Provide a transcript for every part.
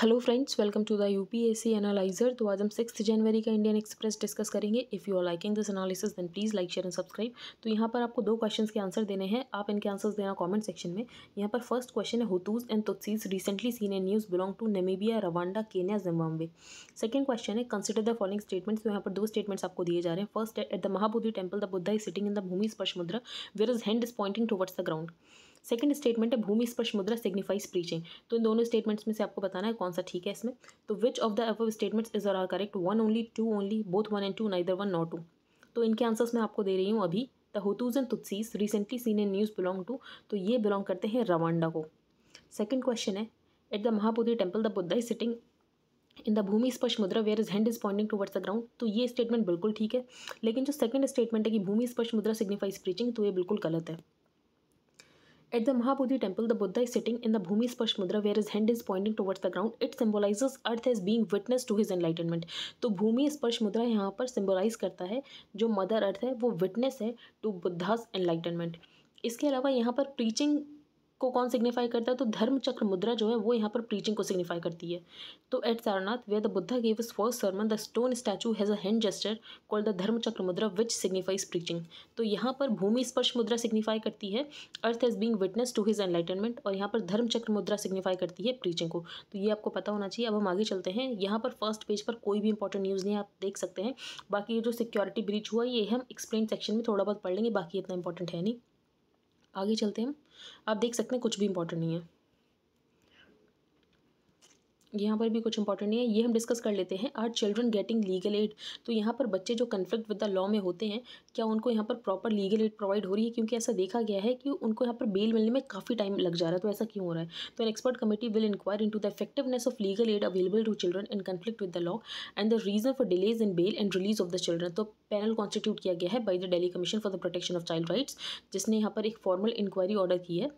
Hello friends welcome to the UPSC analyser तो आज हम सिक्स जनवरी का इंडियन एक्सप्रेस डिस्कस करेंगे if you are liking this analysis then please like share and subscribe तो यहाँ पर आपको दो क्वेश्चंस के आंसर देने हैं आप इनके आंसर्स देना कमेंट सेक्शन में यहाँ पर फर्स्ट क्वेश्चन है Hutus and Tutsis recently seen a news belong to Namibia Rwanda Kenya Zimbabwe second question है कंसिडर द फॉलोइंग स्टेटमेंट्स तो यहाँ पर दो स्टेटमेंट्स आपको दिए जा रहे हैं first at the Mahabodhi temple the Buddha is sitting in the Bhumi sparsha mudra where his hand is pointing towards the ground second statement है भूमि स्पर्श मुद्रा सिग्निफाइज प्रीचिंग तो इन दोनों स्टेटमेंट्स में से आपको बताना है कौन सा ठीक है इसमें तो which of the above statements is are correct one only two only both one and two neither one not two तो इनके आंसर्स मैं आपको दे रही हूँ अभी the Hutus and Tutsis recently seen in news belong to तो ये बिलोंग करते हैं रवांडा को सेकेंड क्वेश्चन है at the Mahabodhi temple the Buddha is sitting in the Bhumi sparsha mudra where his hand is Poynting towards the ground तो ये statement बिल्कुल ठीक है लेकिन जो सेकंड स्टेटमेंट है कि भूमि स्पर्श मुद्रा सिग्निफाइज प्रीचिंग तो ये बिल्कुल गलत है At the Mahabodhi temple, the Buddha is sitting in the Bhumi Spash Mudra where his hand is pointing towards the ground. It symbolizes earth as being witness to his enlightenment. तो भूमि स्पर्श मुद्रा यहाँ पर symbolise करता है जो mother earth है वो witness है टू बुद्धास एनलाइटनमेंट इसके अलावा यहाँ पर प्रीचिंग को कौन सिग्निफाई करता है तो धर्म चक्र मुद्रा जो है वो यहाँ पर प्रीचिंग को सिग्निफाई करती है तो at Sarnath where the Buddha gave his first sermon the stone statue has a hand gesture called the dharma chakra मुद्रा विच सिग्निफाइज प्रीचिंग तो यहाँ पर भूमि स्पर्श मुद्रा सिग्निफाई करती है earth is being witness to his enlightenment और यहाँ पर धर्म चक्र मुद्रा सिग्निफाई करती है प्रीचिंग को तो ये आपको पता होना चाहिए अब हम आगे चलते हैं यहाँ पर फर्स्ट पेज पर कोई भी इंपॉर्टेंट न्यूज़ नहीं आप देख सकते हैं बाकी ये जो सिक्योरिटी ब्रीच हुआ ये हम एक्सप्लेन सेक्शन में थोड़ा बहुत पढ़ लेंगे बाकी इतना इंपॉर्टेंट है नहीं आगे चलते हैं आप देख सकते हैं कुछ भी इंपॉर्टेंट नहीं है यहाँ पर भी कुछ इंपॉर्टेंट नहीं है ये हम डिस्कस कर लेते हैं are children getting legal aid तो यहाँ पर बच्चे जो कन्फ्लिक्ट विद द लॉ में होते हैं क्या उनको यहाँ पर प्रॉपर लीगल एड प्रोवाइड हो रही है क्योंकि ऐसा देखा गया है कि उनको यहाँ पर बेल मिलने में काफ़ी टाइम लग जा रहा है तो ऐसा क्यों हो रहा है तो an expert committee will inquire into the effectiveness of legal aid available to children in conflict with the law and the reason for delays in bail and release of the children तो panel constitute किया गया है by the Delhi commission for the protection of child rights जिसने यहाँ पर एक formal inquiry order की है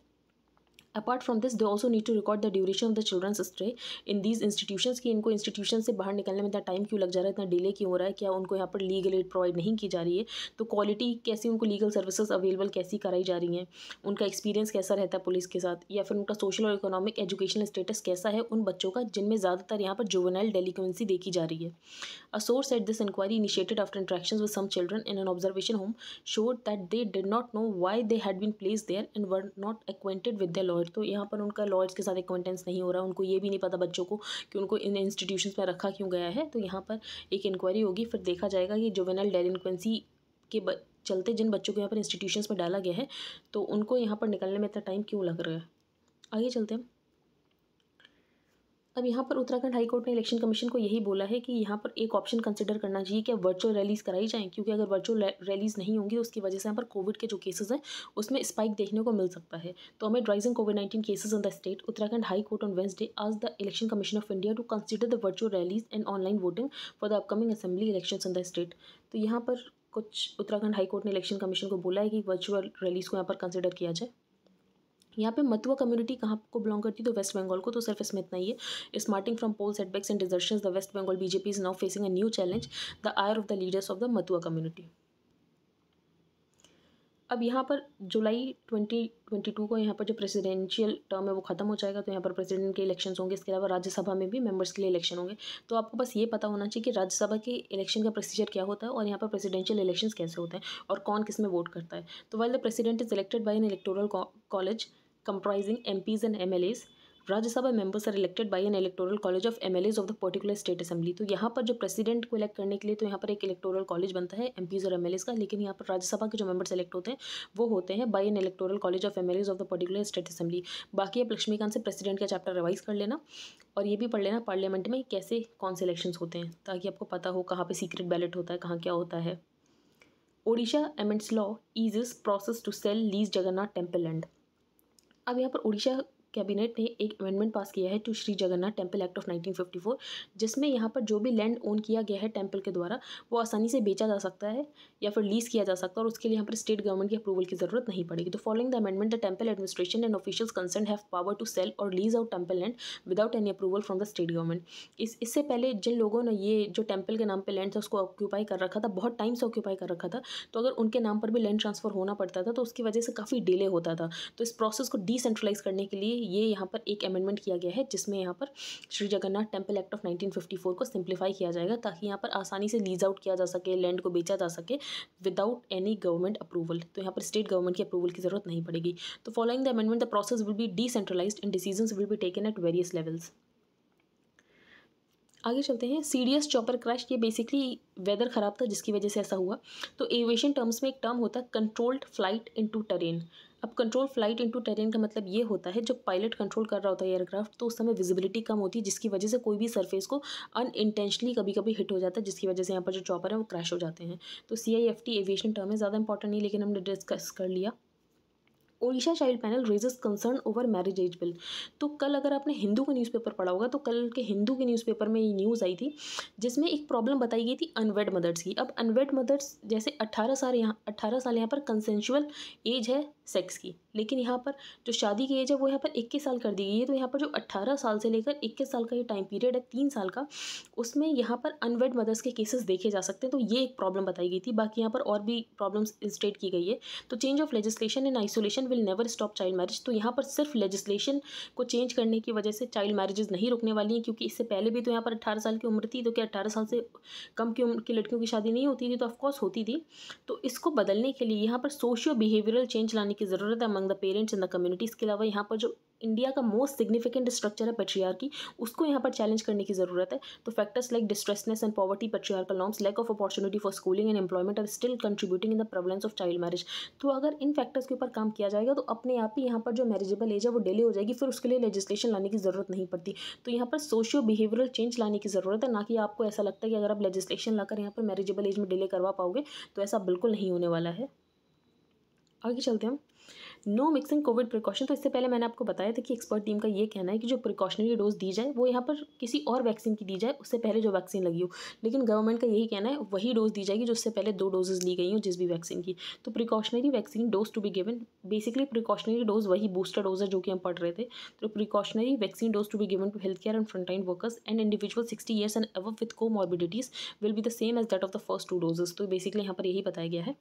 apart from this they also need to record the duration of the children's stay in these institution की इनको इंस्टीट्यूशन से बाहर निकलने में इतना टाइम क्यों लग जा रहा है इतना डिले क्यों हो रहा है क्या उनको यहाँ पर लीगल एड प्रोवाइड नहीं की जा रही है तो क्वालिटी कैसी उनको लीगल सर्विसेज अवेलेबल कैसी कराई जा रही हैं उनका एक्सपीरियंस कैसा रहता है पुलिस के साथ या फिर उनका सोशल और इकोनॉमिक एजुकेशनल स्टेटस कैसा है उन बच्चों का जिनमें ज़्यादातर यहाँ पर जुवेनाइल डेलिक्वेंसी देखी जा रही है a source at this inquiry initiated after interaction with some children in an observation home showed that they did not know why they had been place there and were not acquainted with the law laws तो यहाँ पर उनका laws के साथ एक नहीं हो रहा उनको ये भी नहीं पता बच्चों को कि उनको इन इंस्टीट्यूशन पर रखा क्यों गया है तो यहाँ पर एक इंक्वायरी होगी फिर देखा जाएगा कि जोवेनल डेलिनक्वेंसी के चलते जिन बच्चों को यहाँ पर इंस्टीट्यूशन में डाला गया है तो उनको यहाँ पर निकलने में इतना टाइम क्यों लग रहा है आगे चलते हैं अब यहाँ पर उत्तराखंड हाईकोर्ट ने इलेक्शन कमीशन को यही बोला है कि यहाँ पर एक ऑप्शन कंसिडर करना चाहिए कि वर्चुअल रैलीज कराई जाएँ क्योंकि अगर वर्चुअल रैलीज नहीं होंगी उसकी वजह से यहाँ पर कोविड के जो केसेज हैं उसमें स्पाइक देखने को मिल सकता है तो हमें rising COVID nineteen cases in the state Uttarakhand high court on Wednesday आज the election commission of India to consider the virtual rallies and online voting for the upcoming assembly election in the state तो यहाँ पर कुछ Uttarakhand high court ने election commission को बोला है कि वर्चुअल रैलीज को यहाँ पर कंसिडर किया जाए यहाँ पे मतुआ कम्युनिटी कहाँ को बिलोंग करती है तो वेस्ट बंगाल को तो सिर्फ इसमें इतना ही है smarting from poll setbacks and desertion the West Bengal BJP is now facing a new challenge the ire of the leaders of the Matua community अब यहाँ पर जुलाई ट्वेंटी ट्वेंटी टू को यहाँ पर जो प्रेसिडेंशियल टर्म है वो ख़त्म हो जाएगा तो यहाँ पर प्रेसिडेंट के इलेक्शन होंगे इसके अलावा राज्यसभा में भी मेंबर्स के लिए इलेक्शन होंगे तो आपको बस ये पता होना चाहिए कि राज्यसभा के इलेक्शन का प्रोसीजर क्या होता है और यहाँ पर प्रेसिडेंशियल इलेक्शन कैसे होते हैं और कौन किस में वोट करता है तो while the president is elected by an electoral college comprising MPs and MLAs Rajya Sabha members are elected by an electoral college of M of the particular state assembly तो यहाँ पर जो प्रेसिडेंट को इलेक्ट करने के लिए तो यहाँ पर एक इलेक्टोरल कॉलेज बनता है एम और एम का लेकिन यहाँ पर राज्यसभा के जो मेंबर्स इलेक्ट होते हैं वो होते हैं by an electoral college of M of the particular state assembly बाकी आप लक्ष्मीकांत से प्रेसिडेंट का चैप्टर रिवाइज कर लेना और ये भी पढ़ लेना पार्लियामेंट में कैसे कौन से इलेक्शन होते हैं ताकि आपको पता हो कहाँ पर सीक्रेट बैलेट होता है कहाँ क्या होता है Odisha amends law ease process to sell lease Jagannath temple and अब यहाँ पर उड़ीसा कैबिनेट ने एक अमेंडमेंट पास किया है to Shri Jagannath temple act of 1954 जिसमें यहाँ पर जो भी लैंड ओन किया गया है टेम्पल के द्वारा वो आसानी से बेचा जा सकता है या फिर लीज़ किया जा सकता है और उसके लिए यहाँ पर स्टेट गवर्नमेंट की अप्रूवल की जरूरत नहीं पड़ेगी तो following the amendment the temple administration and official concern have power to sell or lease out temple land without any approval from the state government इस इससे पहले जिन लोगों ने ये जो टेम्पल के नाम पर लैंड था उसको ऑक्यूपाई कर रखा था बहुत टाइम से ऑक्यूपाई कर रखा था तो अगर उनके नाम पर भी लैंड ट्रांसफर होना पड़ता था तो उसकी वजह से काफ़ी डिले होता था तो इस प्रोसेस को डिसेंट्रलाइज करने के लिए ये यहाँ पर एक अमेंडमेंट किया गया है जिसमें यहाँ पर Shri Jagannath temple act of 1954 को सिंप्लीफाई किया जाएगा ताकि यहाँ पर आसानी से लीज आउट किया जा सके लैंड को बेचा जा सके विदाउट एनी गवर्नमेंट अप्रूवल तो यहाँ पर स्टेट गवर्नमेंट की अप्रूवल की जरूरत नहीं पड़ेगी तो following the amendment the process will be decentralise and decision will be taken at various levels आगे चलते हैं सीरियस चॉपर क्रैश ये बेसिकली वेदर ख़राब था जिसकी वजह से ऐसा हुआ तो एविएशन टर्म्स में एक टर्म होता है controlled flight into to terrain अब कंट्रोल फ्लाइट इनटू टेरेन का मतलब ये होता है जब पायलट कंट्रोल कर रहा होता है एयरक्राफ्ट तो उस समय विजिबिलिटी कम होती है जिसकी वजह से कोई भी सरफेस को अनइंटेंशनली कभी कभी हिट हो जाता है जिसकी वजह से यहाँ पर जो चॉपर है वो क्रैश हो जाते हैं तो C I F T aviation term है ज़्यादा इंपॉर्टेंट नहीं लेकिन हमने डिस्कस कर लिया Odisha child panel raises concern over marriage age bill तो कल अगर आपने हिंदू का न्यूज़पेपर पढ़ा होगा तो कल के हिंदू के न्यूज़पेपर में ये न्यूज़ आई थी जिसमें एक प्रॉब्लम बताई गई थी अनवेड मदर्स की अब अनवेड मदर्स जैसे अट्ठारह साल यहाँ अट्ठारह साल यहाँ पर कंसेंशुअल एज है सेक्स की लेकिन यहाँ पर जो शादी की एज है वो यहाँ पर इक्कीस साल कर दी गई है तो यहाँ पर जो अट्ठारह साल से लेकर इक्कीस साल का ये टाइम पीरियड है तीन साल का उसमें यहाँ पर अनवेड मदर्स के केसेस देखे जा सकते हैं तो ये एक प्रॉब्लम बताई गई थी बाकी यहाँ पर और भी प्रॉब्लम्स इंस्टेट की गई है तो change of legislation and isolation will never stop child marriage तो यहाँ पर सिर्फ लेजिस्लेशन को चेंज करने की वजह से चाइल्ड मैरिजेज नहीं रुकने वाली हैं क्योंकि इससे पहले भी तो यहाँ पर अट्ठारह साल की उम्र थी तो क्या अट्ठारह साल से कम की उम्र की लड़कियों की शादी नहीं होती थी तो ऑफकोर्स होती थी तो इसको बदलने के लिए यहाँ पर सोशियो बिहेवियरल चेंज लाने की ज़रूरत है among the parents in the community के अलावा यहाँ पर जो इंडिया का मोस्ट सिग्निफिकेंट स्ट्रक्चर है पटरियार की उसको यहाँ पर चैलेंज करने की ज़रूरत है तो factors like distressness and poverty का loans lack of opportunity for schooling and employment are still contributing in the problems of child marriage तो अगर इन फैक्टर्स के ऊपर काम किया जाएगा तो अपने आप ही यहाँ पर जो मैरिजेबल एज है वो डेली हो जाएगी फिर उसके लिए लेजिस्लेशन लाने की ज़रूरत नहीं पड़ती तो यहाँ पर सोशियो बिहेवियरल चेंज लाने की ज़रूरत है ना कि आपको ऐसा लगता है कि अगर आप लेजिस्लेशन लाकर यहाँ पर मैरिजेबल एज में डिले करवा पाओगे तो ऐसा बिल्कुल नहीं होने वाला है आगे चलते हैं हम नो मिक्सिंग कोविड प्रिकॉशन तो इससे पहले मैंने आपको बताया था कि एक्सपर्ट टीम का ये कहना है कि जो प्रिकॉशनरी डोज दी जाए वो यहाँ पर किसी और वैक्सीन की दी जाए उससे पहले जो वैक्सीन लगी हो लेकिन गवर्नमेंट का यही कहना है वही डोज दी जाएगी जो उससे पहले दो डोजेज ली गई हो जिस भी वैक्सीन की तो precautionary vaccine dose to be given basically precautionary dose वही बूस्टर डोज है जो कि हम पढ़ रहे थे तो precautionary vaccine dose to be given to health care and frontline workers and individual sixty years and with with morbidities will be the same as that of the first two doses तो basically यहाँ पर यही बताया गया है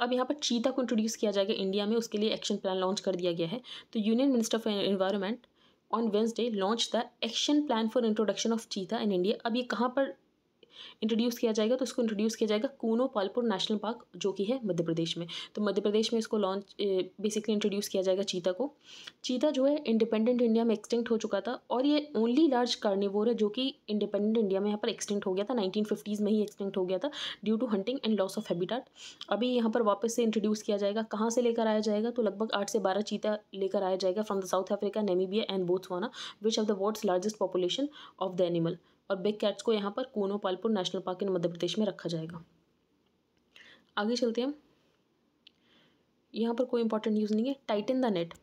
अब यहाँ पर चीता को इंट्रोड्यूस किया जाएगा इंडिया में उसके लिए एक्शन प्लान लॉन्च कर दिया गया है तो union minister of environment on Wednesday launch the action plan for introduction of cheetah in India अब ये कहाँ पर इंट्रोड्यूस किया जाएगा तो इसको इंट्रोड्यूस किया जाएगा कूनो पालपुर नेशनल पार्क जो कि है मध्य प्रदेश में तो मध्य प्रदेश में इसको लॉन्च बेसिकली इंट्रोड्यूस किया जाएगा चीता को चीता जो है इंडिपेंडेंट इंडिया में एक्सटिंक्ट हो चुका था और ये ओनली लार्ज कार्निवोर है जो कि इंडिपेंडेंट इंडिया में यहाँ पर एक्सटिंक्ट हो गया था नाइनटीन में ही एक्सटिंक्ट हो गया था due to hunting and loss of habitat अभी यहाँ पर वापस से इंट्रोड्यूस किया जाएगा कहाँ से लेकर आया जाएगा तो लगभग आठ से बारह चीता लेकर आया जाएगा from the South Africa Namibia and Botswana which have the world's largest population of the animal और बिग कैट्स को यहाँ पर Kuno Palpur national park in Madhya Pradesh में रखा जाएगा आगे चलते हैं यहाँ पर कोई इंपॉर्टेंट न्यूज़ नहीं है tighten the net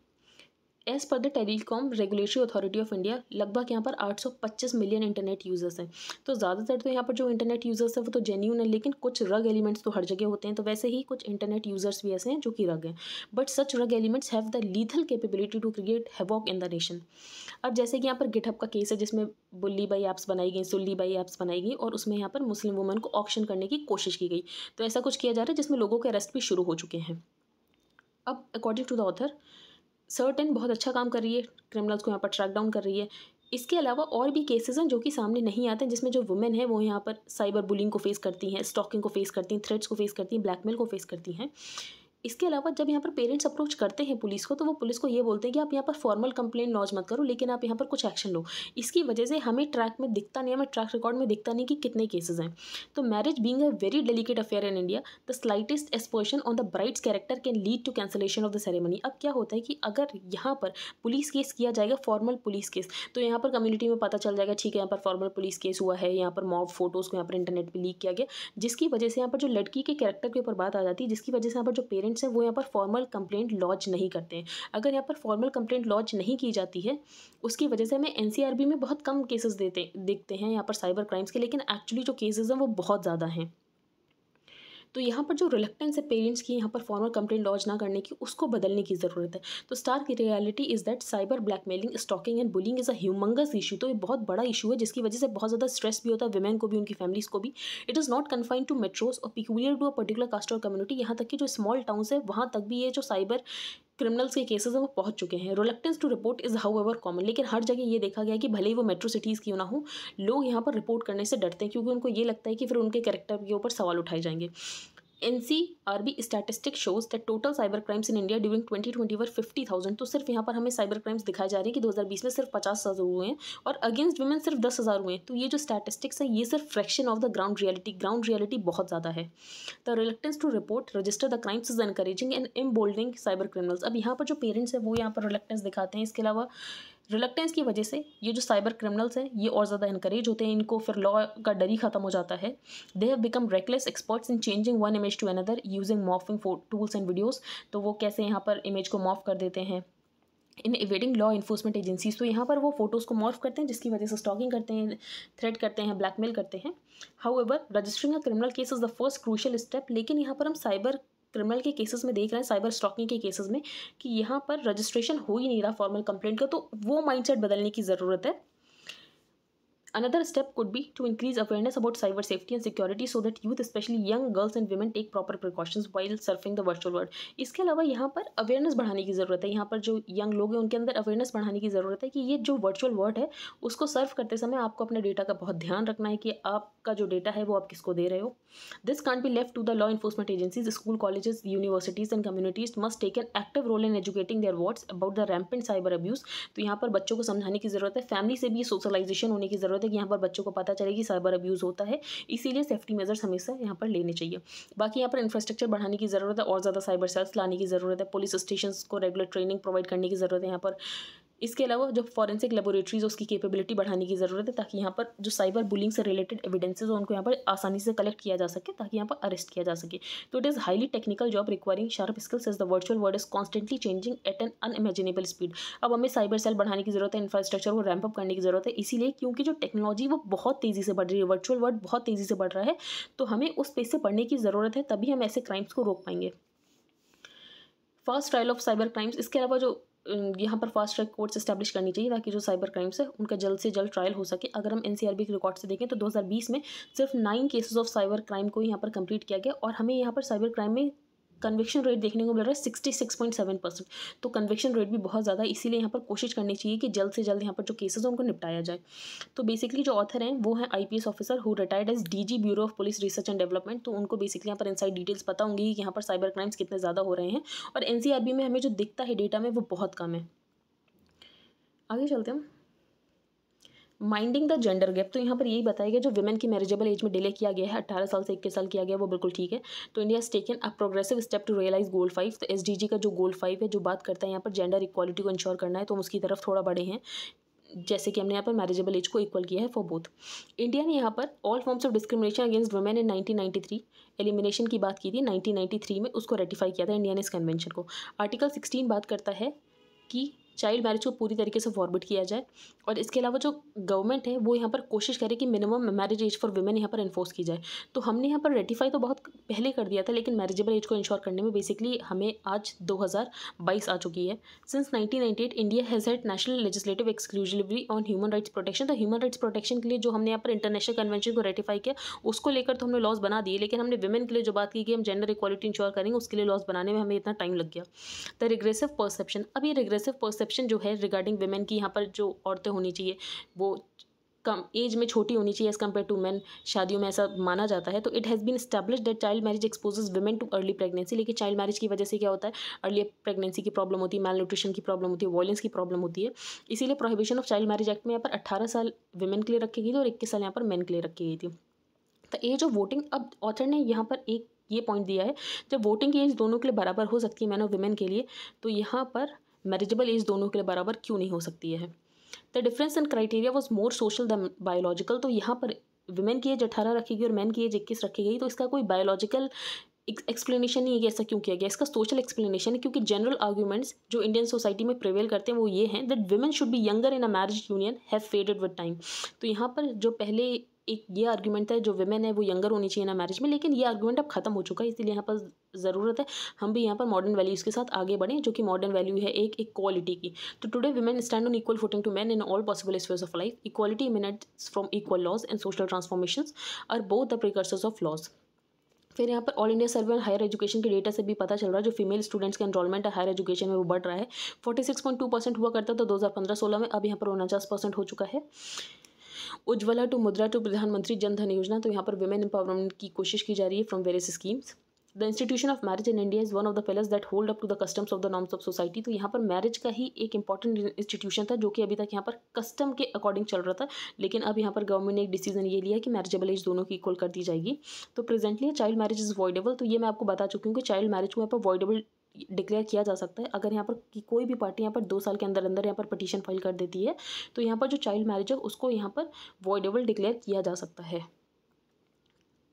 as per the Telecom Regulatory Authority of India लगभग यहाँ पर 825 मिलियन इंटरनेट यूज़र्स हैं तो ज़्यादातर तो यहाँ पर जो इंटरनेट यूज़र्स हैं वो तो जेन्यून है लेकिन कुछ रग एलिमेंट्स तो हर जगह होते हैं तो वैसे ही कुछ इंटरनेट यूज़र्स भी ऐसे हैं जो कि रग हैं but such rogue elements have the lethal capability to create havoc in the nation अब जैसे कि यहाँ पर गिटअप का केस है जिसमें बुल्ली बाई ऐप्स बनाई गई सुल्ली बाई ऐप्स बनाई गई और उसमें यहाँ पर मुस्लिम वुमन को ऑप्शन करने की कोशिश की गई तो ऐसा कुछ किया जा रहा है जिसमें लोगों के अरेस्ट भी शुरू हो चुके हैं अब according to the author certain बहुत अच्छा काम कर रही है क्रिमिनल्स को यहाँ पर ट्रैक डाउन कर रही है इसके अलावा और भी केसेस हैं जो कि सामने नहीं आते हैं जिसमें जो वुमेन है वो यहाँ पर साइबर बुलिंग को फेस करती हैं स्टॉकिंग को फेस करती हैं थ्रेड्स को फेस करती हैं ब्लैकमेल को फेस करती हैं इसके अलावा जब यहाँ पर पेरेंट्स अप्रोच करते हैं पुलिस को तो वो पुलिस को ये बोलते हैं कि आप यहाँ पर फॉर्मल कंप्लेंट लॉन्च मत करो लेकिन आप यहाँ पर कुछ एक्शन लो इसकी वजह से हमें ट्रैक में दिखता नहीं हमें ट्रैक रिकॉर्ड में दिखता नहीं कि कितने केसेज हैं तो marriage being a very delicate affair in India the slightest aspersion on the bride's character can lead to cancellation of the ceremony अब क्या होता है कि अगर यहाँ पर पुलिस केस किया जाएगा फॉर्मल पुलिस केस तो यहाँ पर कम्युनिटी में पता चल जाएगा ठीक है यहाँ पर फॉर्मल पुलिस केस हुआ है यहाँ पर मॉब फोटोज़ को यहाँ पर इंटरनेट पर लीक किया गया जिसकी वजह से यहाँ पर जो लड़की के कैरेक्टर के ऊपर बात आ जाती है जिसकी वजह से यहाँ पर जो पेरेंट कंप्लेंट्स हैं वो यहाँ पर फॉर्मल कंप्लेंट लॉन्च नहीं करते हैं अगर यहाँ पर फॉर्मल कंप्लेंट लॉन्च नहीं की जाती है उसकी वजह से हमें एन में बहुत कम केसेस देते देखते हैं यहाँ पर साइबर क्राइम्स के लेकिन एक्चुअली जो केसेज हैं वो बहुत ज़्यादा हैं तो यहाँ पर जो रिलेक्टेंस है पेरेंट्स की यहाँ पर फॉर्मल कंप्लेंट लॉन्च ना करने की उसको बदलने की ज़रूरत है तो स्टार की reality is that cyber blackmailing stalking and bullying is a issue तो ये बहुत बड़ा इशू है जिसकी वजह से बहुत ज़्यादा स्ट्रेस भी होता है वुमेन को भी उनकी फैमिलीज़ को भी it is not confined to metros और peculiar to a particular caste और कम्युनिटी यहाँ तक कि जो स्मॉल टाउन्स है वहाँ तक भी ये जो साइबर क्रिमिनल्स के केसेस हैं वो पहुंच चुके हैं reluctance to report is however common लेकिन हर जगह ये देखा गया कि भले ही वो मेट्रो सिटीज़ क्यों ना हो लोग यहाँ पर रिपोर्ट करने से डरते हैं क्योंकि उनको ये लगता है कि फिर उनके करेक्टर के ऊपर सवाल उठाए जाएंगे NCRB statistic shows the total cyber crimes in India during twenty twenty were fifty thousand तो सिर्फ यहाँ पर हमें साइबर क्राइम्स दिखाई जा रही है कि दो हजार बीस में सिर्फ पचास हज़ार हुए हैं और अगेंस्ट वुमेन सिर्फ दस हज़ार हुए हैं तो ये जो स्टैटिस्टिक्स है ये सिर्फ fraction of the ground reality ground reality बहुत ज़्यादा है the reluctance to report register the crimes is encouraging and bolding cyber criminals अब यहाँ पर जो पेरेंट्स हैं वो यहाँ पर रिलेक्टेंस दिखाते हैं इसके अलावा रिलेक्टेंस की वजह से ये जो साइबर क्रिमिनल्स हैं ये और ज़्यादा इनक्रेज होते हैं इनको फिर लॉ का डर ही खत्म हो जाता है they have become reckless experts in changing one image to another using morphing tools and videos तो वो कैसे यहाँ पर इमेज को मॉफ कर देते हैं in evading law enforcement agencies तो यहाँ पर वो फोटोज़ को मॉर्फ करते हैं जिसकी वजह से स्टॉकिंग करते हैं थ्रेड करते हैं ब्लैकमेल करते हैं however registering a criminal case is the first crucial step लेकिन यहाँ पर हम साइबर क्रिमिनल के केसेस में देख रहे हैं साइबर स्टॉकिंग के केसेस में कि यहाँ पर रजिस्ट्रेशन हो ही नहीं रहा फॉर्मल कंप्लेंट का तो वो माइंडसेट बदलने की ज़रूरत है Another step could be to increase awareness about cyber safety and security so that youth especially young girls and women take proper precautions while surfing the virtual world. इसके अलावा यहाँ पर awareness बढ़ाने की ज़रूरत है यहाँ पर जो young लोग हैं उनके अंदर awareness बढ़ाने की ज़रूरत है कि ये जो virtual world है उसको surf करते समय आपको अपने data का बहुत ध्यान रखना है कि आपका जो data है वो आप किसको दे रहे हो this can't be left to the law enforcement agencies school colleges universities and communities must take an active role in educating their wards about the rampant cyber abuse तो यहाँ पर बच्चों को समझाने की ज़रूरत है फैमिली से भी सोशलाइजेशन होने की ज़रूरत ज़रूरत है कि यहाँ पर बच्चों को पता चले कि साइबर अब्यूज़ होता है इसीलिए सेफ्टी मेजर्स हमेशा यहाँ पर लेने चाहिए बाकी यहाँ पर इंफ्रास्ट्रक्चर बढ़ाने की ज़रूरत है और ज़्यादा साइबर सेल्स लाने की ज़रूरत है पुलिस स्टेशन को रेगुलर ट्रेनिंग प्रोवाइड करने की ज़रूरत है यहाँ पर इसके अलावा जो फॉरेंसिक लेबोरेटरीज उसकी कैपेबिलिटी बढ़ाने की ज़रूरत है ताकि यहाँ पर जो साइबर बुलिंग से रिलेटेड एविडेंसेज उनको यहाँ पर आसानी से कलेक्ट किया जा सके ताकि यहाँ पर अरेस्ट किया जा सके तो it is highly technical job requiring sharp skills as the virtual world is constantly changing at an unimaginable speed अब हमें साइबर सेल बढ़ाने की ज़रूरत है इंफ्रास्ट्रक्चर को रैम्प अप करने की ज़रूरत है इसीलिए क्योंकि जो टेक्नोलॉजी वो बहुत तेज़ी से बढ़ रही है वर्चुअल वर्ल्ड बहुत तेज़ी से बढ़ रहा है तो हमें उस पेज से पढ़ने की ज़रूरत है तभी हम ऐसे क्राइम्स को रोक पाएंगे first trial of cyber crimes इसके अलावा जो यहाँ पर फास्ट ट्रैक कोर्ट्स इस्टेब्लिश करनी चाहिए ताकि जो साइबर क्राइम्स है उनका जल्द से जल्द ट्रायल हो सके अगर हम एन के रिकॉर्ड से देखें तो 2020 में सिर्फ nine cases of cyber crime को यहाँ पर कंप्लीट किया गया और हमें यहाँ पर साइबर क्राइम में कन्वेक्शन रेट देखने को मिल रहा है sixty six point seven percent तो कन्वेक्शन रेट भी बहुत ज़्यादा इसीलिए यहाँ पर कोशिश करनी चाहिए कि जल्द से जल्द यहाँ पर जो केसेस हैं उनको निपटाया जाए तो बेसिकली जो ऑथर हैं वो हैं IPS officer who retired as DG Bureau of Police Research and Development तो उनको बेसिकली यहाँ पर साइड डिटेल्स पता होंगी कि यहाँ पर साइबर क्राइम्स कितने ज़्यादा हो रहे हैं और एनसीआरबी में हमें जो दिखता है डेटा में वो बहुत कम है आगे चलते हैं माइंडिंग द जेंडर गैप तो यहाँ पर यही बताया गया जो वुमेन की मैरिजेबल एज में डिले किया गया है अट्ठारह साल से इक्कीस साल किया गया वो बिल्कुल ठीक है तो India is taken a progressive step to realise goal five तो एस का जो गोल फाइव है जो बात करता है यहाँ पर जेंडर इक्वालिटी को इंश्योर करना है तो हम उसकी तरफ थोड़ा बड़े हैं जैसे कि हमने यहाँ पर मैरिजेबल एज को इक्वल किया है फॉर बोथ इंडिया ने यहाँ पर all forms of discrimination against women in nineteen elimination की बात की थी नाइनटीन में उसको रेटिफाई किया था इंडिया ने इस कन्वेंशन को आर्टिकल सिक्सटीन बात करता है कि चाइल्ड मैरिज को पूरी तरीके से फॉरवर्ड किया जाए और इसके अलावा जो गवर्नमेंट है वो यहाँ पर कोशिश करे कि minimum marriage age for women यहाँ पर इन्फोर्स की जाए तो हमने यहाँ पर रेटिफाई तो बहुत पहले कर दिया था लेकिन मैरिजेबल एज को इंश्योर करने में बेसिकली हमें आज दो आ चुकी है since nineteen India has had national legislative exclusively on human rights protection तो ह्यूमन राइट्स प्रोटेक्शन के लिए जो हमने यहाँ पर इंटरनेशनल कन्वेंशन को रेटिफाई किया उसको लेकर तो हमने लॉज बना दिए लेकिन हमने वुमेन के लिए जो बात की कि हम जेंडर इक्वालिटी इंश्योर करेंगे उसके लिए लॉज बनाने में हमें इतना टाइम लग गया द रिग्रेसिव परसेप्शन अब ये रिग्रेसिव परसेप्शन परसेप्शन जो है रिगार्डिंग वेमेन की यहाँ पर जो औरतें होनी चाहिए वो कम एज में छोटी होनी चाहिए एज़ कम्पेयर टू मैन शादियों में ऐसा माना जाता है तो it has been established that child marriage exposes women to early pregnancy लेकिन चाइल्ड मैरिज की वजह से क्या होता है अर्ली प्रेगनेंसी की प्रॉब्लम होती है मैल न्यूट्रिशन की प्रॉब्लम होती है वॉयलेंस की प्रॉब्लम होती है इसीलिए Prohibition of child Marriage Act में यहाँ पर अट्ठारह साल वेमेन के लिए रखी गई थी और इक्कीस साल यहाँ पर मैन के लिए रखी गई थी तो एज ऑफ वोटिंग अब ऑथर ने यहाँ पर एक ये पॉइंट दिया है जब वोटिंग की एज दोनों के लिए बराबर हो सकती है मैन और वुमेन के लिए तो यहाँ पर मैरिजेबल एज दोनों के लिए बराबर क्यों नहीं हो सकती है the difference in criteria was more social than biological तो यहाँ पर वुमेन की एज अठारह रखी गई और मैन की एज इक्कीस रखी गई तो इसका कोई बायोलॉजिकल एक्सप्लेनेशन नहीं है कि ऐसा क्यों किया गया इसका सोशल एक्सप्लेनेशन है क्योंकि जनरल आर्ग्यूमेंट्स जो इंडियन सोसाइटी में प्रिवेल करते हैं वो ये हैं that women should be younger in a marriage union have faded with time तो यहाँ पर जो पहले एक ये आर्ग्यूमेंट था जो वेमेन है वो यंगर होनी चाहिए ना मैरिज में लेकिन ये आर्ग्यूमेंट अब खत्म हो चुका है इसलिए यहाँ पर ज़रूरत है हम भी यहाँ पर मॉडर्न वैल्यूज़ के साथ आगे बढ़ें जो कि मॉडर्न वैल्यू है एक इक्वालिटी की तो today women stand on equal footing to man in all possible spaces of life equality emanates from equal laws and social transformation are both the precursors of laws फिर यहाँ पर All India Survey Higher Education के data से भी पता चल रहा है जो फीमेल स्टूडेंट्स का एनरोलमेंट है हायर एजुकेशन में वो बढ़ रहा है forty six point two percent हुआ करता था तो दो हज़ार पंद्रह सोलह में अब यहाँ पर उनचास परसेंट हो चुका है उज्ज्वला टू मुद्रा टू प्रधानमंत्री जन धन योजना तो यहाँ पर वुमेन एम्पावरमेंट की कोशिश की जा रही है from various schemes the institution of marriage in India is one of the pillars that hold up to the customs of the norms of society तो यहाँ पर मैरिज का ही एक इंपॉर्टेंट इंस्टीट्यूशन था जो कि अभी तक यहाँ पर कस्टम के अकॉर्डिंग चल रहा था लेकिन अब यहाँ पर गवर्नमेंट ने एक डिसीजन ये लिया कि मैरिजेबल एज दोनों की इक्वल कर दी जाएगी तो presently child marriage is avoidable तो ये मैं आपको बता चुकी हूँ कि चाइल्ड मैरिज को यहाँ पर अवॉइडेबल डिक्लेयर किया जा सकता है अगर यहाँ पर कि कोई भी पार्टी यहाँ पर दो साल के अंदर अंदर यहाँ पर पटिशन फाइल कर देती है तो यहाँ पर जो चाइल्ड मैरिज है उसको यहाँ पर वॉइडेबल डिक्लेयर किया जा सकता है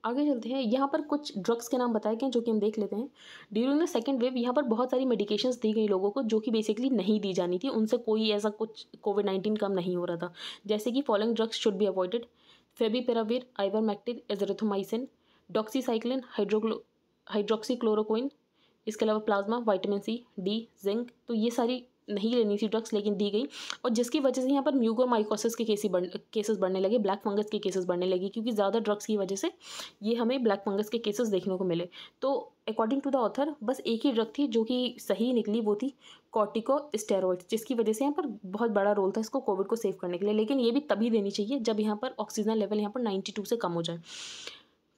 आगे चलते हैं यहाँ पर कुछ ड्रग्स के नाम बताए गए हैं जो कि हम देख लेते हैं ड्यूरिंग द सेकेंड वेव यहाँ पर बहुत सारी मेडिकेशन दी गई लोगों को जो कि बेसिकली नहीं दी जानी थी उनसे कोई ऐसा कुछ कोविड नाइन्टीन कम नहीं हो रहा था जैसे कि following drugs should be avoided favipiravir ivermectin azithromycin doxycycline hydroxychlo hydroxychloroquine इसके अलावा plasma vitamin C D zinc तो ये सारी नहीं लेनी थी ड्रग्स लेकिन दी गई और जिसकी वजह से यहाँ पर म्यूगो माइकोसिस के केसी बढ़ केसेस बढ़ने लगे ब्लैक फंगस के केसेस बढ़ने लगे क्योंकि ज़्यादा ड्रग्स की वजह से ये हमें ब्लैक फंगस के केसेस देखने को मिले तो अकॉर्डिंग टू द ऑथर बस एक ही ड्रग थी जो कि सही निकली वो थी कॉर्टिको स्टेरॉइड जिसकी वजह से यहाँ पर बहुत बड़ा रोल था इसको कोविड को सेव करने के लिए लेकिन ये भी तभी देनी चाहिए जब यहाँ पर ऑक्सीजन लेवल यहाँ पर नाइन्टी टू से कम हो जाए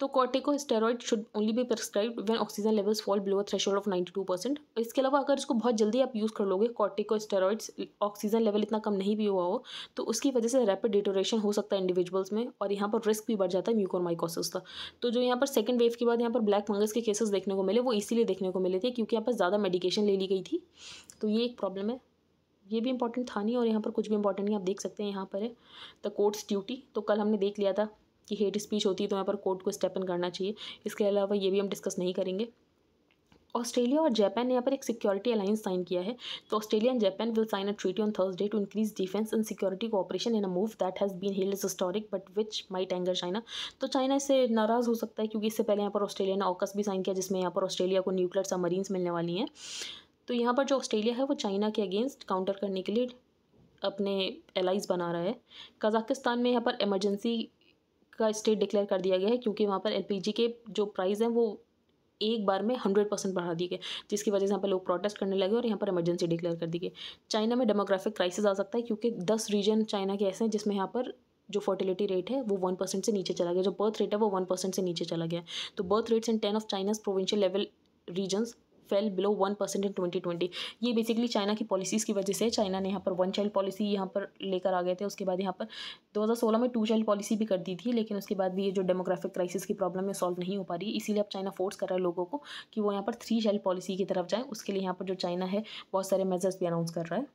तो corticosteroid should only be prescribed when oxygen levels fall below threshold of ninety two percent इसके अलावा अगर इसको बहुत जल्दी आप यूज़ कर लोगे कॉर्टिकोस्टेरॉइड्स ऑक्सीजन लेवल इतना कम नहीं भी हुआ हो तो उसकी वजह से रैपिड डिटोरेशन हो सकता है इंडिविजुअल्स में और यहाँ पर रिस्क भी बढ़ जाता है म्यूकोरमाइकोसिस का तो जो यहाँ पर सेकेंड वेव के बाद यहाँ पर ब्लैक फंगस के केसेस देखने को मिले वो इसीलिए देखने को मिले थे क्योंकि यहाँ पर ज़्यादा मेडिकेशन ले ली गई थी तो ये एक प्रॉब्लम है ये भी इंपॉर्टेंट था नहीं और यहाँ पर कुछ भी इंपॉर्टेंट नहीं आप देख सकते हैं यहाँ पर है द कोर्ट्स ड्यूटी तो कल हमने देख लिया था कि हेट स्पीच होती है तो यहाँ पर कोर्ट को स्टेपन करना चाहिए इसके अलावा ये भी हम डिस्कस नहीं करेंगे ऑस्ट्रेलिया और जापान ने यहाँ पर एक सिक्योरिटी अलायंस साइन किया है तो Australia and Japan will sign a treaty on Thursday to increase defence and security cooperation in a move that has been held historic but which might anger China तो China इससे नाराज़ हो सकता है क्योंकि इससे पहले यहाँ पर ऑस्ट्रेलिया ने ऑकस भी साइन किया जिसमें यहाँ पर ऑस्ट्रेलिया को न्यूक्लियर सबमरीन्स मिलने वाली हैं तो यहाँ पर जो ऑस्ट्रेलिया है वो चाइना के अगेंस्ट काउंटर करने के लिए अपने एलाइज बना रहा है कजाकिस्तान में यहाँ पर इमरजेंसी का स्टेट डिक्लेयर कर दिया गया है क्योंकि वहाँ पर एल के जो प्राइस हैं वो एक बार में हंड्रेड परसेंट बढ़ा दिए गए जिसकी वजह से यहाँ पर लोग प्रोटेस्ट करने लगे और यहाँ पर इमरजेंसी डिक्लेयर कर दी गई चाइना में डेमोग्राफिक क्राइसिस आ सकता है क्योंकि दस रीजन चाइना के ऐसे हैं जिसमें यहाँ पर जो फर्टिलिटी रेट है वो वन परसेंट से नीचे चला गया जो बर्थ रेट है वो वन परसेंट से नीचे चला गया तो birth rates in ten of China's provincial level regions fell below one percent in twenty twenty ये बेसिकली चाइना की पॉलिसीज़ की वजह से चाइना ने यहाँ पर वन चाइल्ड पॉलिसी यहाँ पर लेकर आ गए थे उसके बाद यहाँ पर दो हज़ार सोलह में टू चाइल्ड पॉलिसी भी कर दी थी लेकिन उसके बाद भी ये जो डेमोग्राफिक क्राइसिस की प्रॉब्लम है सॉल्व नहीं हो पा रही इसीलिए अब चाइना फोर्स कर रहा है लोगों को कि वो यहाँ पर थ्री चाइल्ड पॉलिसी की तरफ जाएँ उसके लिए यहाँ पर जो चाइना है बहुत सारे मेजर्स भी अनाउंस कर रहा है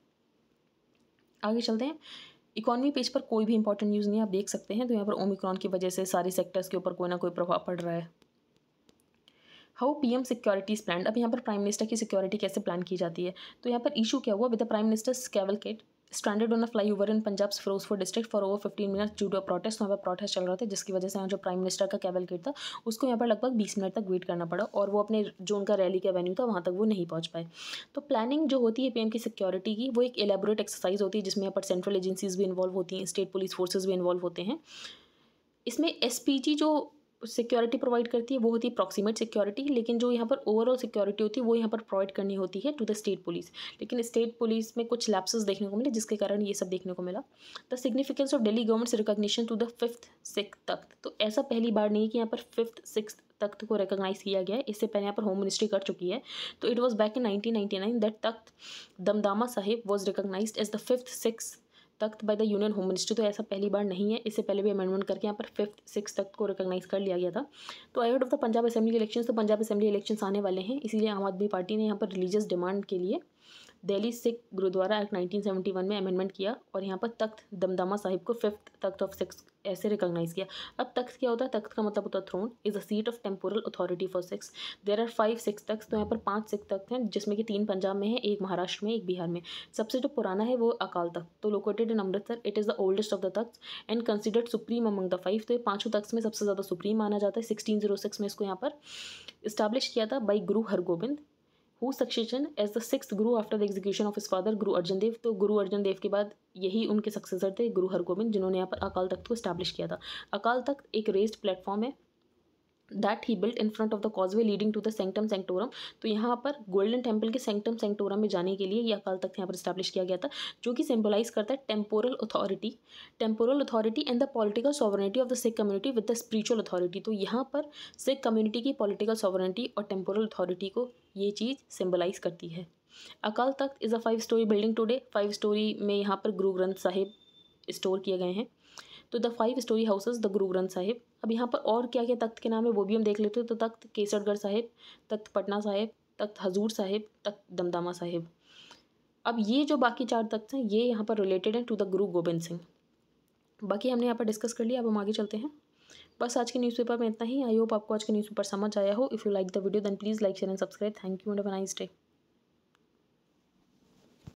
आगे चलते हैं इकोनॉमी पेज पर कोई भी इंपॉर्टेंट न्यूज़ नहीं आप देख सकते हैं तो यहाँ पर ओमिक्रॉन की वजह से सारे सेक्टर्स के ऊपर कोई ना कोई प्रभाव पड़ रहा है how P M securities plan अब यहाँ पर प्राइम मिनिस्टर की सिक्योरिटी कैसे प्लान की जाती है तो यहाँ पर इशू क्या हुआ with the prime minister cavalcade stranded on a flyover in Punjab Ferozepur district for over fifteen minute due to protest वहाँ तो पर प्रोटेस्ट चल रहा था जिसकी वजह से यहाँ जो प्राइम मिनिस्टर का कैवल गेट था उसको यहाँ पर लगभग बीस मिनट तक वेट करना पड़ा और वो अपने जो उनका रैली का वेन्यू था वहाँ तक वो नहीं पहुँच पाए तो प्लानिंग जो होती है पीएम की सिक्योरिटी की वो एक एलेबोरेट एक्सरसाइज होती है जिसमें यहाँ पर सेंट्रल एजेंसीज भी इन्वॉल्व होती हैं स्टेट पुलिस फोर्सेज भी इन्वॉल्व होते हैं इसमें एस जो सिक्योरिटी प्रोवाइड करती है वो होती है अप्रॉक्सीमेट सिक्योरिटी लेकिन जो यहाँ पर ओवरऑल सिक्योरिटी होती है वो यहाँ पर प्रोवाइड करनी होती है टू द स्टेट पुलिस लेकिन स्टेट पुलिस में कुछ लैप्सेस देखने को मिले जिसके कारण ये सब देखने को मिला the significance of daily government's recognition to the fifth Sikh takht तो ऐसा पहली बार नहीं है कि यहाँ पर फिफ्थ सिक्स तख्त को रिकोगनाइज किया गया है इससे पहले यहाँ पर होम मिनिस्ट्री कर चुकी है तो it was back in nineteen ninety nine that Takht Damdama Sahib was recognise as the fifth Sikh takht by the Union Home Ministry तो ऐसा पहली बार नहीं है इससे पहले भी अमेंडमेंट करके यहाँ पर फिफ्थ सिक्स तख्त को रिकॉग्नाइज कर लिया गया था तो आईआउट of the Punjab assembly election तो पंजाब असेंबली इलेक्शन आने वाले हैं इसीलिए आम आदमी पार्टी ने यहाँ पर रिलीजियस डिमांड के लिए दिल्ली सिख गुरुद्वारा एक्ट 1971 में अमेंडमेंट किया और यहाँ पर तख्त दमदमा साहिब को फिफ्थ तख्त ऑफ सिक्स ऐसे रिकॉग्नाइज किया अब तख्त क्या होता है तख्त का मतलब होता है throne is a seat of temporal authority for Sikh there are five Sikh takht तो यहाँ पर पांच सिख तख्त हैं जिसमें कि तीन पंजाब में है एक महाराष्ट्र में एक बिहार में सबसे जो पुराना है वो अकाल तख्त तो located in Amritsar it is the oldest of the takht and considered supreme among the five तो ये पाँचों तख्त में सबसे ज़्यादा सुप्रीम माना जाता है सिक्सटीन जीरो सिक्स में इसको यहाँ पर इस्टेब्लिश किया था by Guru Hargobind who succession as the sixth guru after the execution of his father Guru Arjan देव तो गुरु अर्जन देव के बाद यही उनके सक्सेसर थे गुरु हरगोविंद जिन्होंने यहाँ पर अकाल तख्त को स्टैब्लिश किया था अकाल तख्त एक रेस्ड प्लेटफॉर्म है that he built in front of the causeway leading to the sanctum sanctorum तो यहाँ पर गोल्डन टेम्पल के सेंटम सेंटोरम में जाने के लिए यह अकाल तक यहाँ पर स्टैब्लिश किया गया था जो कि सिंबलाइज करता है temporal authority temporal authority and the political sovereignty of the Sikh community with the spiritual authority तो यहाँ पर सिख कम्युनिटी की पॉलिटिकल सॉवरनिटी और टेम्पोरल अथॉरिटी को ये चीज़ सिंबलाइज करती है Akal Takht is a five storey building today five storey में यहाँ पर गुरु ग्रंथ साहिब स्टोर किए गए हैं तो the five storey houses the Guru Granth Sahib अब यहाँ पर और क्या क्या तख्त के नाम है वो भी हम देख लेते हैं तो तख्त केसरगढ़ साहिब तख्त पटना साहिब तख्त हजूर साहिब तख्त दमदामा साहिब अब ये जो बाकी चार तख्त हैं ये यहाँ पर रिलेटेड हैं टू द गुरु गोबिंद सिंह बाकी हमने यहाँ पर डिस्कस कर लिया अब हम आगे चलते हैं बस आज के न्यूज़पेपर में इतना ही आई होप आपको आज के न्यूज़पेपर समझ आया हो if you like the video then please like share and subscribe thank you and nice day